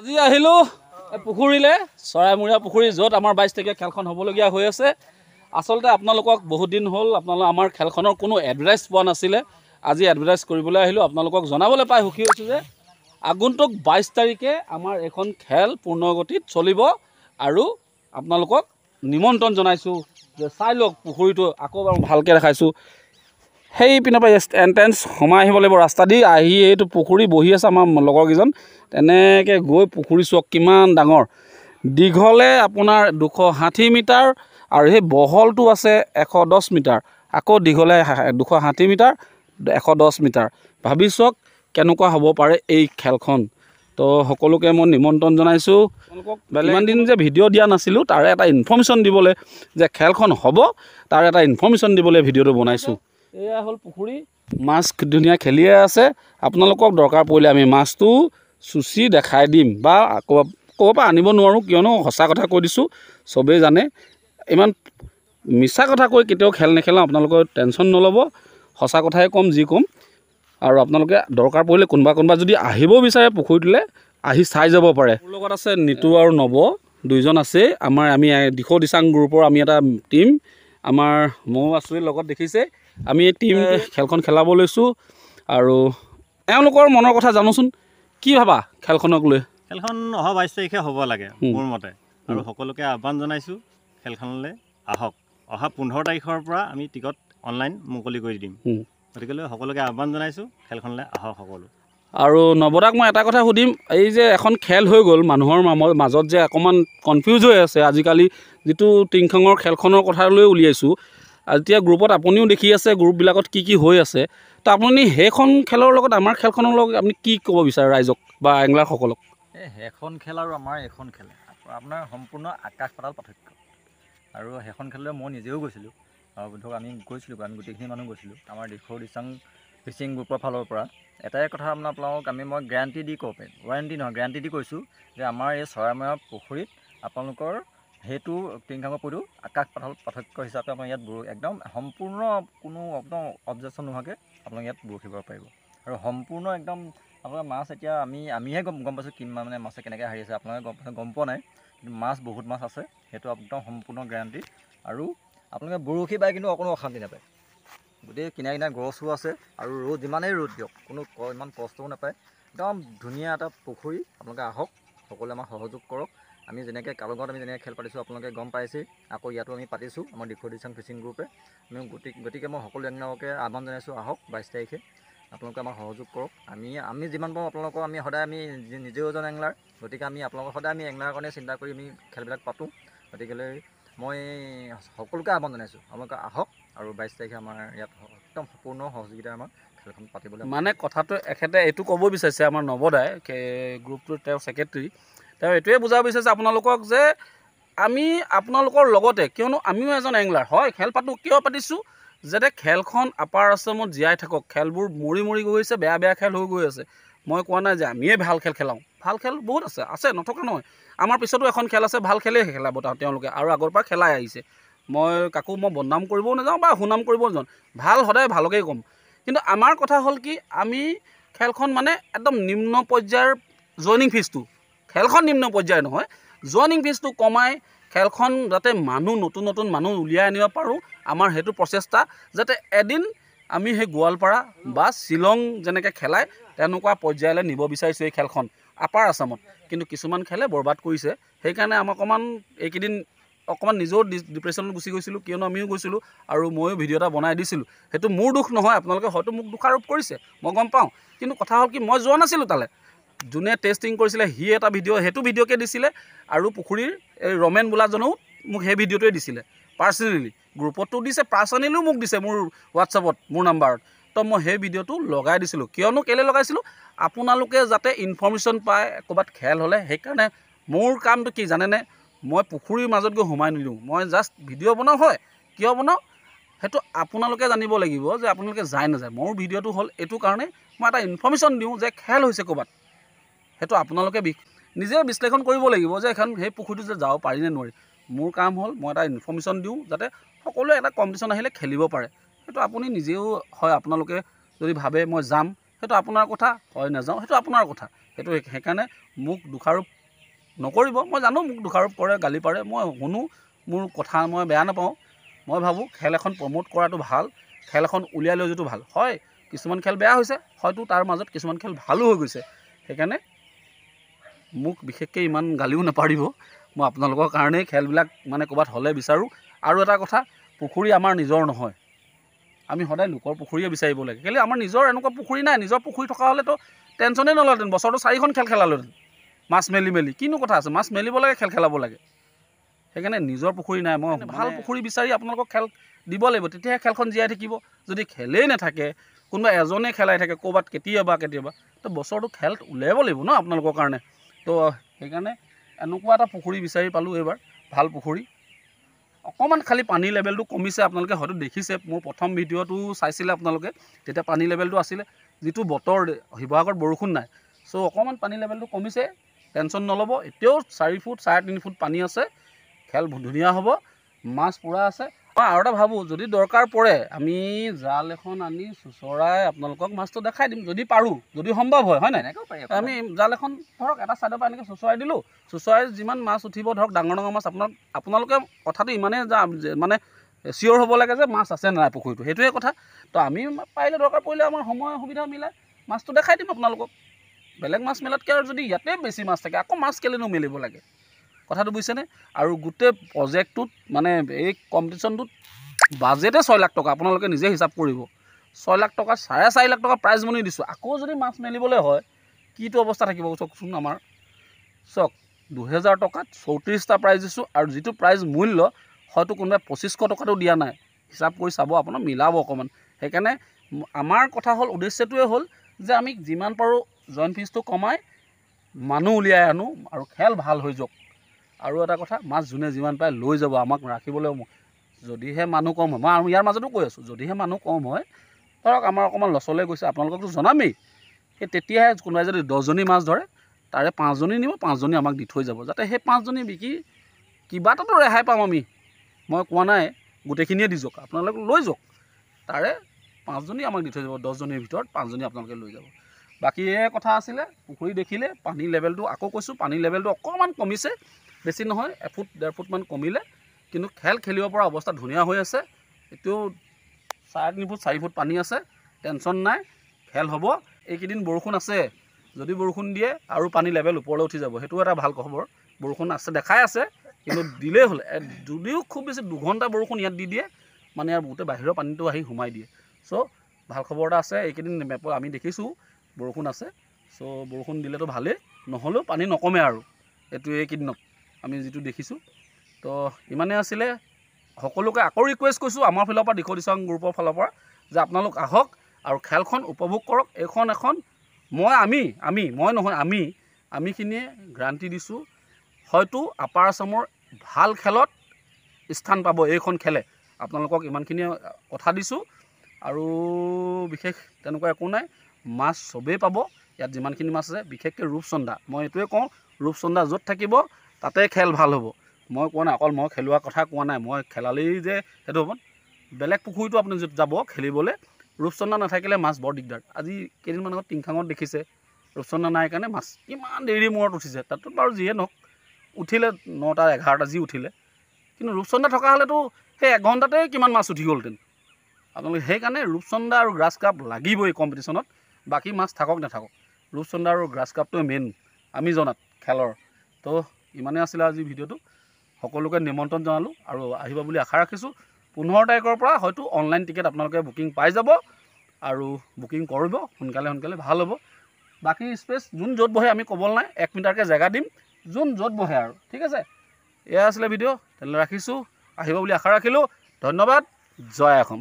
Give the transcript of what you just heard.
আজি আহিলোঁ পুখুৰীলৈ চৰাইমূৰীয়া পুখুৰী য'ত আমাৰ বাইছ তাৰিখে খেলখন হ'বলগীয়া হৈ আছে আচলতে আপোনালোকক বহুত দিন হ'ল আপোনালোক আমাৰ খেলখনৰ কোনো এডভাৰ্টাইজ পোৱা নাছিলে আজি এডভাৰ্টাইজ কৰিবলৈ আহিলোঁ আপোনালোকক জনাবলৈ পাই সুখী হৈছোঁ যে আগন্তুক বাইছ তাৰিখে আমাৰ এখন খেল পূৰ্ণগতিত চলিব আৰু আপোনালোকক নিমন্ত্ৰণ জনাইছোঁ যে চাই লওক পুখুৰীটো আকৌ ভালকৈ দেখাইছোঁ সেই পিনৰ পৰা এণ্ট্ৰেঞ্চ সোমাই আহিব লাগিব ৰাস্তা দি আহি এইটো পুখুৰী বহি আছে আমাৰ লগৰকেইজন তেনেকৈ গৈ পুখুৰী চক কিমান ডাঙৰ দীঘলে আপোনাৰ দুশ ষাঠি মিটাৰ আৰু সেই বহলটো আছে এশ দহ মিটাৰ আকৌ দীঘলে দুশ ষাঠি মিটাৰ এশ দহ মিটাৰ ভাবি চাওক কেনেকুৱা হ'ব পাৰে এই খেলখন তো সকলোকে মই নিমন্ত্ৰণ জনাইছোঁ বেলেগ ইমান দিন যে ভিডিঅ' দিয়া নাছিলোঁ তাৰে এটা ইনফৰ্মেশ্যন দিবলৈ যে খেলখন হ'ব তাৰে এটা ইনফৰ্মেশ্যন দিবলৈ ভিডিঅ'টো বনাইছোঁ এয়া হ'ল পুখুৰী মাছ ধুনীয়া খেলিয়ে আছে আপোনালোকক দৰকাৰ পৰিলে আমি মাছটো চুচি দেখাই দিম বা ক'ৰবাৰ পৰা আনিব নোৱাৰোঁ কিয়নো সঁচা কথা কৈ দিছোঁ চবেই জানে ইমান মিছা কথা কৈ কেতিয়াও খেল নেখেলোঁ আপোনালোকে টেনশ্যন নল'ব সঁচা কথাই ক'ম যি ক'ম আৰু আপোনালোকে দৰকাৰ পৰিলে কোনোবা কোনোবা যদি আহিব বিচাৰে পুখুৰীটোলৈ আহি চাই যাব পাৰে মোৰ লগত আছে নিতু আৰু নৱ দুইজন আছেই আমাৰ আমি দিশৌ দিচাং গ্ৰুপৰ আমি এটা টীম আমাৰ ময়ো আছোঁ লগত দেখিছে আমি টিম খেলখন খেলাব লৈছোঁ আৰু এওঁলোকৰ মনৰ কথা জানোচোন কি ভাবা খেলখনক লৈ খেলখন অহা বাইছ তাৰিখে হ'ব লাগে মোৰ মতে আৰু সকলোকে আহ্বান জনাইছোঁ খেলখনলৈ আহক অহা পোন্ধৰ তাৰিখৰ পৰা আমি টিকট অনলাইন মুকলি কৰি দিম গতিকেলৈ সকলোকে আহ্বান জনাইছোঁ খেলখনলৈ আহক সকলো আৰু নৱদাক মই এটা কথা সুধিম এই যে এখন খেল হৈ গ'ল মানুহৰ মাজত যে অকণমান কনফিউজ হৈ আছে আজিকালি যিটো টিংখঙৰ খেলখনৰ কথালৈ উলিয়াইছোঁ এতিয়া গ্ৰুপত আপুনিও দেখি আছে গ্ৰুপবিলাকত কি কি হৈ আছে তো আপুনি সেইখন খেলৰ লগত আমাৰ খেলখনৰ লগত আপুনি কি ক'ব বিচাৰে ৰাইজক বা এংলাৰসকলক এই সেইখন খেল আৰু আমাৰ এইখন খেল আপোনাৰ সম্পূৰ্ণ আকাশ পাতাল পাৰ্থক্য আৰু সেইখন খেললৈ মই নিজেও গৈছিলোঁ আৰু ধৰক আমি গৈছিলোঁ আমি গোটেইখিনি মানুহ গৈছিলোঁ আমাৰ দিখৌ দিচাং ফিচিং গ্ৰুপৰ ফালৰ পৰা এটাই কথা আপোনাৰ আপোনালোকক আমি মই গেৰাণ্টি দি ক'ব পাৰিম ৱাৰেণ্টি নহয় গেৰাণ্টি দি কৈছোঁ যে আমাৰ এই চৰাইমৰা পুখুৰীত আপোনালোকৰ সেইটো টিংখাঙৰ পৰিও আকাশ পাতল পাৰ্থক্য হিচাপে আমাৰ ইয়াত বৰ একদম সম্পূৰ্ণ কোনো একদম অবজেকশ্যন নোহোৱাকৈ আপোনালোকে ইয়াত বৰশিব পাৰিব আৰু সম্পূৰ্ণ একদম আপোনাৰ মাছ এতিয়া আমি আমিহে গম গম পাইছোঁ কিমান মানে মাছে কেনেকৈ হাৰি আছে আপোনালোকে গম পাইছে গম পোৱা নাই কিন্তু মাছ বহুত মাছ আছে সেইটো একদম সম্পূৰ্ণ গেৰাণ্টি আৰু আপোনালোকে বৰশী পায় কিন্তু অকণো অশান্তি নাপায় গোটেই কিনাৰে কিনাৰে গছো আছে আৰু ৰ'দ যিমানেই ৰ'দ দিয়ক কোনো ইমান কষ্টও নাপায় একদম ধুনীয়া এটা পুখুৰী আপোনালোকে আহক সকলোৱে আমাক সহযোগ কৰক আমি যেনেকৈ কালুগাঁৱত আমি যেনেকৈ খেল পাতিছোঁ আপোনালোকে গম পাইছেই আকৌ ইয়াতো আমি পাতিছোঁ আমাৰ দীঘ ডিচাং ফিচিং গ্ৰুপে আমি গতিকে মই সকলো জনগাঁওকে আহ্বান জনাইছোঁ আহক বাইছ তাৰিখে আপোনালোকে আমাৰ সহযোগ কৰক আমি আমি যিমান পাৰোঁ আপোনালোকক আমি সদায় আমি নিজেও এজন এংলাৰ গতিকে আমি আপোনালোকক সদায় আমি এংলাৰ কাৰণে চিন্তা কৰি আমি খেলবিলাক পাতোঁ গতিকেলৈ মই সকলোকে আহ্বান জনাইছোঁ আপোনালোকে আহক আৰু বাইছ তাৰিখে আমাৰ ইয়াত একদম সম্পূৰ্ণ সহযোগিতা আমাৰ খেলখন পাতিবলৈ মানে কথাটো এখেতে এইটো ক'ব বিচাৰিছে আমাৰ নৱদায় গ্ৰুপটোৰ তেওঁ ছেক্ৰেটেৰী তেওঁ এইটোৱে বুজাব বিচাৰিছে আপোনালোকক যে আমি আপোনালোকৰ লগতে কিয়নো আমিও এজন এংলাৰ হয় খেল পাতোঁ কিয় পাতিছোঁ যাতে খেলখন আপাৰ আশ্ৰমত জীয়াই থাকক খেলবোৰ মৰি মৰি গৈ আছে বেয়া বেয়া খেল হৈ গৈ আছে মই কোৱা নাই যে আমিয়ে ভাল খেল খেলাওঁ ভাল খেল বহুত আছে আছে নথকা নহয় আমাৰ পিছতো এখন খেল আছে ভাল খেলেই খেলাব তেওঁলোকে আৰু আগৰ পৰা খেলাই আহিছে মই কাকো মই বদনাম কৰিবও নাযাওঁ বা সুনাম কৰিবও নাযাওঁ ভাল সদায় ভালকেই ক'ম কিন্তু আমাৰ কথা হ'ল কি আমি খেলখন মানে একদম নিম্ন পৰ্যায়ৰ জইনিং ফিজটো খেলখন নিম্ন পৰ্যায়ৰ নহয় জনিং পিচটো কমাই খেলখন যাতে মানুহ নতুন নতুন মানুহ উলিয়াই আনিব পাৰোঁ আমাৰ সেইটো প্ৰচেষ্টা যাতে এদিন আমি সেই গোৱালপাৰা বা শ্বিলং যেনেকৈ খেলাই তেনেকুৱা পৰ্যায়লৈ নিব বিচাৰিছোঁ এই খেলখন আপাৰ আছামত কিন্তু কিছুমান খেলে বৰবাদ কৰিছে সেইকাৰণে আমাৰ অকণমান এইকেইদিন অকণমান নিজেও ডিপ্ৰেশ্যনত গুচি গৈছিলোঁ কিয়নো আমিও গৈছিলোঁ আৰু ময়ো ভিডিঅ' এটা বনাই দিছিলোঁ সেইটো মোৰ দুখ নহয় আপোনালোকে হয়তো মোক দোষাৰোপ কৰিছে মই গম পাওঁ কিন্তু কথা হ'ল কি মই যোৱা নাছিলোঁ তালৈ যোনে টেষ্টিং কৰিছিলে সি এটা ভিডিঅ' সেইটো ভিডিঅ'কে দিছিলে আৰু পুখুৰীৰ এই ৰমেন বোলাজনেও মোক সেই ভিডিঅ'টোৱে দিছিলে পাৰ্চনেলি গ্ৰুপতো দিছে পাৰ্চনেলিও মোক দিছে মোৰ হোৱাটছআপত মোৰ নাম্বাৰত তো মই সেই ভিডিঅ'টো লগাই দিছিলোঁ কিয়নো কেলৈ লগাইছিলোঁ আপোনালোকে যাতে ইনফৰ্মেশ্যন পায় ক'ৰবাত খেল হ'লে সেইকাৰণে মোৰ কামটো কি জানেনে মই পুখুৰীৰ মাজত গৈ সোমাই নিদিওঁ মই জাষ্ট ভিডিঅ' বনাওঁ হয় কিয় বনাওঁ সেইটো আপোনালোকে জানিব লাগিব যে আপোনালোকে যায় নাযায় মোৰ ভিডিঅ'টো হ'ল এইটো কাৰণে মই এটা ইনফৰ্মেশ্যন দিওঁ যে খেল হৈছে ক'ৰবাত সেইটো আপোনালোকে বি নিজে বিশ্লেষণ কৰিব লাগিব যে এখন সেই পুখুৰীটো যে যাব পাৰিনে নোৱাৰি মোৰ কাম হ'ল মই এটা ইনফৰ্মেশ্যন দিওঁ যাতে সকলোৱে এটা কম্পিটিশ্যন আহিলে খেলিব পাৰে সেইটো আপুনি নিজেও হয় আপোনালোকে যদি ভাবে মই যাম সেইটো আপোনাৰ কথা হয় নাযাওঁ সেইটো আপোনাৰ কথা সেইটো সেইকাৰণে মোক দোষাৰোপ নকৰিব মই জানো মোক দোষাৰোপ কৰে গালি পাৰে মই শুনো মোৰ কথা মই বেয়া নাপাওঁ মই ভাবোঁ খেল এখন প্ৰমোট কৰাটো ভাল খেল এখন উলিয়াই লৈ যোৱাটো ভাল হয় কিছুমান খেল বেয়া হৈছে হয়তো তাৰ মাজত কিছুমান খেল ভালো হৈ গৈছে সেইকাৰণে মোক বিশেষকৈ ইমান গালিও নাপাৰিব মই আপোনালোকৰ কাৰণেই খেলবিলাক মানে ক'ৰবাত হ'লে বিচাৰোঁ আৰু এটা কথা পুখুৰী আমাৰ নিজৰ নহয় আমি সদায় লোকৰ পুখুৰীয়ে বিচাৰিব লাগে কেলৈ আমাৰ নিজৰ এনেকুৱা পুখুৰী নাই নিজৰ পুখুৰী থকা হ'লেতো টেনশ্যনেই নল'লহেঁতেন বছৰটো চাৰিখন খেল খেলালোহেঁতেন মাছ মেলি মেলি কিনো কথা আছে মাছ মেলিব লাগে খেল খেলাব লাগে সেইকাৰণে নিজৰ পুখুৰী নাই মই ভাল পুখুৰী বিচাৰি আপোনালোকক খেল দিব লাগিব তেতিয়াহে খেলখন জীয়াই থাকিব যদি খেলেই নাথাকে কোনোবা এজনেই খেলাই থাকে ক'ৰবাত কেতিয়াবা কেতিয়াবা তো বছৰটো খেল ওলিয়াব লাগিব ন আপোনালোকৰ কাৰণে তো সেইকাৰণে এনেকুৱা এটা পুখুৰী বিচাৰি পালোঁ এইবাৰ ভাল পুখুৰী অকণমান খালী পানী লেভেলটো কমিছে আপোনালোকে হয়তো দেখিছে মোৰ প্ৰথম ভিডিঅ'টো চাইছিলে আপোনালোকে তেতিয়া পানী লেভেলটো আছিলে যিটো বতৰ শিৱসাগৰত বৰষুণ নাই চ' অকণমান পানী লেভেলটো কমিছে টেনশ্যন নল'ব এতিয়াও চাৰি ফুট চাৰে তিনি ফুট পানী আছে খেল ধুনীয়া হ'ব মাছ পূৰা আছে মই আৰু এটা ভাবোঁ যদি দৰকাৰ পৰে আমি জাল এখন আনি চোঁচৰাই আপোনালোকক মাছটো দেখাই দিম যদি পাৰোঁ যদি সম্ভৱ হয় হয় নাই আমি জাল এখন ধৰক এটা ছাইডৰ পৰা এনেকৈ চোঁচৰাই দিলোঁ চোঁচৰাই যিমান মাছ উঠিব ধৰক ডাঙৰ ডাঙৰ মাছ আপোনাক আপোনালোকে কথাটো ইমানেই মানে চিয়'ৰ হ'ব লাগে যে মাছ আছে নাই পুখুৰীটো সেইটোৱে কথা তো আমি পাৰিলে দৰকাৰ পৰিলে আমাৰ সময় সুবিধা মিলে মাছটো দেখাই দিম আপোনালোকক বেলেগ মাছ মেলাতকৈ আৰু যদি ইয়াতে বেছি মাছ থাকে আকৌ মাছ কেলেনো মেলিব লাগে কথাটো বুজিছেনে আৰু গোটেই প্ৰজেক্টটোত মানে এই কম্পিটিশ্যনটোত বাজেটে ছয় লাখ টকা আপোনালোকে নিজে হিচাপ কৰিব ছয় লাখ টকা চাৰে চাৰি লাখ টকা প্ৰাইজ মনি দিছোঁ আকৌ যদি মাছ মেলিবলৈ হয় কিটো অৱস্থা থাকিব চাওকচোন আমাৰ চাওক দুহেজাৰ টকাত চৌত্ৰিছটা প্ৰাইজ দিছোঁ আৰু যিটো প্ৰাইজ মূল্য হয়তো কোনোবাই পঁচিছশ টকাটো দিয়া নাই হিচাপ কৰি চাব আপোনাৰ মিলাব অকণমান সেইকাৰণে আমাৰ কথা হ'ল উদ্দেশ্যটোৱে হ'ল যে আমি যিমান পাৰোঁ জইন ফিজটো কমাই মানুহ উলিয়াই আনো আৰু খেল ভাল হৈ যাওক আৰু এটা কথা মাছ যোনে যিমান পায় লৈ যাব আমাক ৰাখিবলৈ যদিহে মানুহ কম হয় মই আৰু ইয়াৰ মাজতো কৈ আছোঁ যদিহে মানুহ কম হয় ধৰক আমাৰ অকণমান লচলৈ গৈছে আপোনালোককতো জনামেই সেই তেতিয়াহে কোনোবাই যদি দহজনী মাছ ধৰে তাৰে পাঁচজনী নিব পাঁচজনী আমাক দি থৈ যাব যাতে সেই পাঁচজনী বিকি কিবা এটাতো ৰেহাই পাম আমি মই কোৱা নাই গোটেইখিনিয়ে দি যাওক আপোনালোক লৈ যাওক তাৰে পাঁচজনী আমাক দি থৈ যাব দহজনীৰ ভিতৰত পাঁচজনী আপোনালোকে লৈ যাব বাকী এই কথা আছিলে পুখুৰী দেখিলে পানীৰ লেভেলটো আকৌ কৈছোঁ পানীৰ লেভেলটো অকণমান কমিছে বেছি নহয় এফুট ডেৰ ফুটমান কমিলে কিন্তু খেল খেলিব পৰা অৱস্থা ধুনীয়া হৈ আছে এতিয়াও চাৰে তিনি ফুট চাৰি ফুট পানী আছে টেনশ্যন নাই খেল হ'ব এইকেইদিন বৰষুণ আছে যদি বৰষুণ দিয়ে আৰু পানী লেভেল ওপৰলৈ উঠি যাব সেইটো এটা ভাল খবৰ বৰষুণ আছে দেখাই আছে কিন্তু দিলেই হ'লে যদিও খুব বেছি দুঘণ্টা বৰষুণ ইয়াত দি দিয়ে মানে ইয়াৰ গোটেই বাহিৰৰ পানীটো আহি সোমাই দিয়ে চ' ভাল খবৰ এটা আছে এইকেইদিন মেপত আমি দেখিছোঁ বৰষুণ আছে চ' বৰষুণ দিলেতো ভালেই নহ'লেও পানী নকমে আৰু এইটো এইকেইদিনত আমি যিটো দেখিছোঁ তো ইমানেই আছিলে সকলোকে আকৌ ৰিকুৱেষ্ট কৰিছোঁ আমাৰ ফালৰ পৰা দিশ দিচাং গ্ৰুপৰ ফালৰ পৰা যে আপোনালোক আহক আৰু খেলখন উপভোগ কৰক এইখন এখন মই আমি আমি মই নহয় আমি আমিখিনিয়ে গ্ৰান্তি দিছোঁ হয়তো আপাৰ আছামৰ ভাল খেলত স্থান পাব এইখন খেলে আপোনালোকক ইমানখিনিয়ে কথা দিছোঁ আৰু বিশেষ তেনেকুৱা একো নাই মাছ চবেই পাব ইয়াত যিমানখিনি মাছ আছে বিশেষকৈ ৰূপচন্দা মই এইটোৱে কওঁ ৰূপচন্দা য'ত থাকিব তাতে খেল ভাল হ'ব মই কোৱা নাই অকল মই খেলোৱা কথা কোৱা নাই মই খেলালেই যে সেইটো হ'ব বেলেগ পুখুৰীটো আপুনি যাব খেলিবলৈ ৰূপচন্দা নাথাকিলে মাছ বৰ দিগদাৰ আজি কেইদিনমান আগত টিংখাঙত দেখিছে ৰূপচন্দা নাই কাৰণে মাছ কিমান দেৰি মূৰত উঠিছে তাতো বাৰু যিয়ে নহওক উঠিলে নটা এঘাৰটা যি উঠিলে কিন্তু ৰূপচন্দা থকা হ'লেতো সেই এঘণ্টাতে কিমান মাছ উঠি গ'লহেঁতেন আপোনালোকে সেইকাৰণে ৰূপচন্দা আৰু গ্ৰাছ কাপ লাগিবই কম্পিটিশ্যনত বাকী মাছ থাকক নাথাকক ৰূপচন্দা আৰু গ্ৰাছ কাপটোৱে মেইন আমি জনাত খেলৰ তো ইমানে আছিলে আজি ভিডিঅ'টো সকলোকে নিমন্ত্ৰণ জনালোঁ আৰু আহিব বুলি আশা ৰাখিছোঁ পোন্ধৰ তাৰিখৰ পৰা হয়তো অনলাইন টিকেট আপোনালোকে বুকিং পাই যাব আৰু বুকিং কৰিব সোনকালে সোনকালে ভাল হ'ব বাকী স্পেচ যোন য'ত বহে আমি ক'বলৈ নাই এক মিটাৰকৈ জেগা দিম যোন য'ত বহে আৰু ঠিক আছে এয়া আছিলে ভিডিঅ' তেনেহ'লে ৰাখিছোঁ আহিব বুলি আশা ৰাখিলোঁ ধন্যবাদ জয় অসম